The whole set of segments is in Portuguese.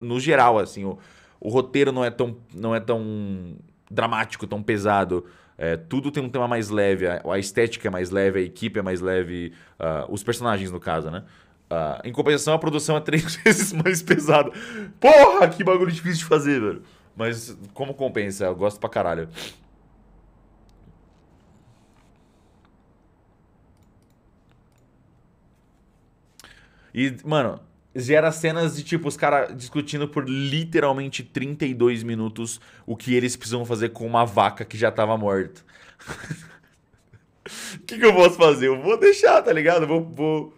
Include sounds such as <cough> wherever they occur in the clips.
no geral, assim, o, o roteiro não é tão, não é tão dramático, tão pesado. É, tudo tem um tema mais leve, a, a, estética é mais leve, a equipe é mais leve, uh, os personagens, no caso, né? Uh, em compensação, a produção é três <laughs> vezes mais pesada. Porra, que bagulho difícil de fazer, velho. Mas como compensa, eu gosto pra caralho. E, mano, gera cenas de tipo os caras discutindo por literalmente 32 minutos o que eles precisam fazer com uma vaca que já tava morta. <laughs> O que, que eu posso fazer? Eu vou deixar, tá ligado? Vou, vou.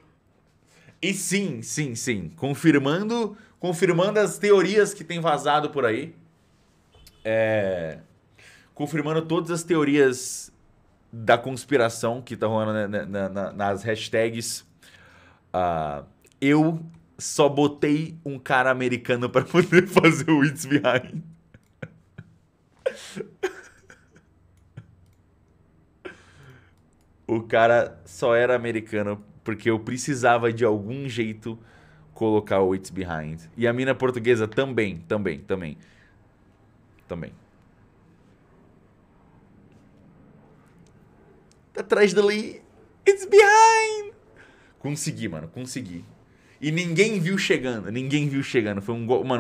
E sim, sim, sim. Confirmando, confirmando as teorias que tem vazado por aí. É... Confirmando todas as teorias da conspiração que tá rolando na, né, né, na, na, nas hashtags. Uh, eu só botei um cara americano para poder <laughs> fazer o It's Behind. o cara só era americano porque eu precisava de algum jeito colocar o It's Behind. E a mina portuguesa também, também, também. Também. Tá atrás dali. It's behind! Consegui, mano, consegui. E ninguém viu chegando, ninguém viu chegando. Foi um gol, mano,